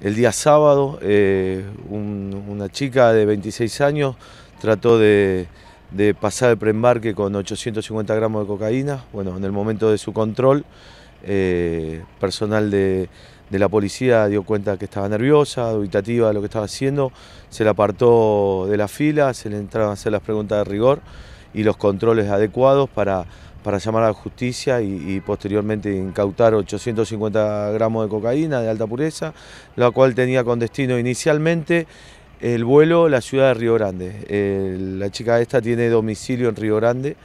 El día sábado, eh, una chica de 26 años trató de, pasar el preembarque con 850 gramos de cocaína. Bueno, en el momento de su control, eh, personal de, la policía dio cuenta que estaba nerviosa, dubitativa de lo que estaba haciendo, se la apartó de la fila, se le entraron a hacer las preguntas de rigor y los controles adecuados para, para llamar a la justicia y, posteriormente incautar 850 gramos de cocaína de alta pureza, la cual tenía con destino inicialmente el vuelo la ciudad de Río Grande. la chica esta tiene domicilio en Río Grande,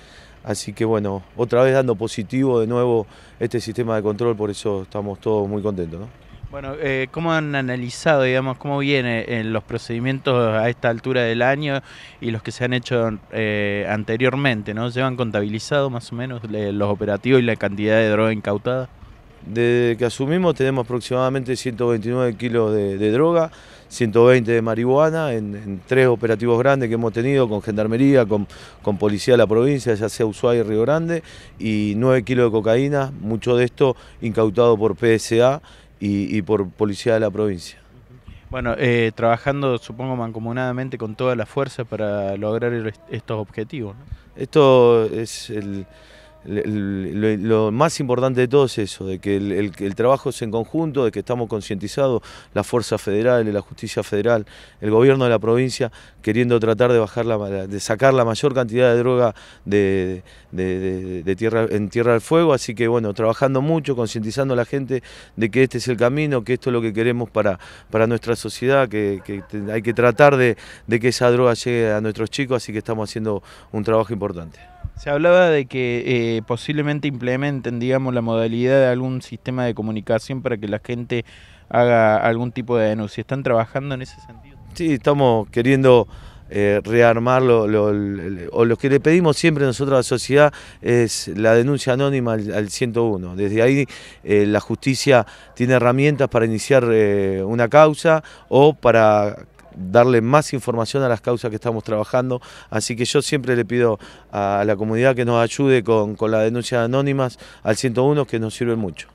así que bueno, otra vez dando positivo de nuevo este sistema de control, por eso estamos todos muy contentos. Bueno, eh, ¿cómo han analizado, digamos, cómo vienen eh, los procedimientos a esta altura del año y los que se han hecho eh, anteriormente? ¿no? ¿Llevan contabilizado más o menos los operativos y la cantidad de droga incautada? Desde que asumimos tenemos aproximadamente 129 kilos de, droga, 120 de marihuana en, tres operativos grandes que hemos tenido con Gendarmería, con, Policía de la provincia, ya sea Ushuaia y Río Grande, y 9 kilos de cocaína, mucho de esto incautado por PSA y, por policía de la provincia. Bueno, eh, trabajando supongo mancomunadamente con toda la fuerza para lograr estos objetivos. Esto es el, lo, más importante de todo es eso, de que el, trabajo es en conjunto, de que estamos concientizados, la Fuerza Federal, la Justicia Federal, el gobierno de la provincia, queriendo tratar de, bajar la, de sacar la mayor cantidad de droga de, tierra, en Tierra del Fuego, así que bueno, trabajando mucho, concientizando a la gente de que este es el camino, que esto es lo que queremos para, nuestra sociedad, que, hay que tratar de que esa droga llegue a nuestros chicos, así que estamos haciendo un trabajo importante. Se hablaba de que eh, posiblemente implementen, digamos, la modalidad de algún sistema de comunicación para que la gente haga algún tipo de denuncia. ¿Están trabajando en ese sentido? Sí, estamos queriendo eh, rearmarlo lo, o lo que le pedimos siempre nosotros a la sociedad es la denuncia anónima al, 101. Desde ahí eh, la justicia tiene herramientas para iniciar una causa o para darle más información a las causas que estamos trabajando. Así que yo siempre le pido a la comunidad que nos ayude con, la denuncia denuncias anónimas al 101, que nos sirve mucho.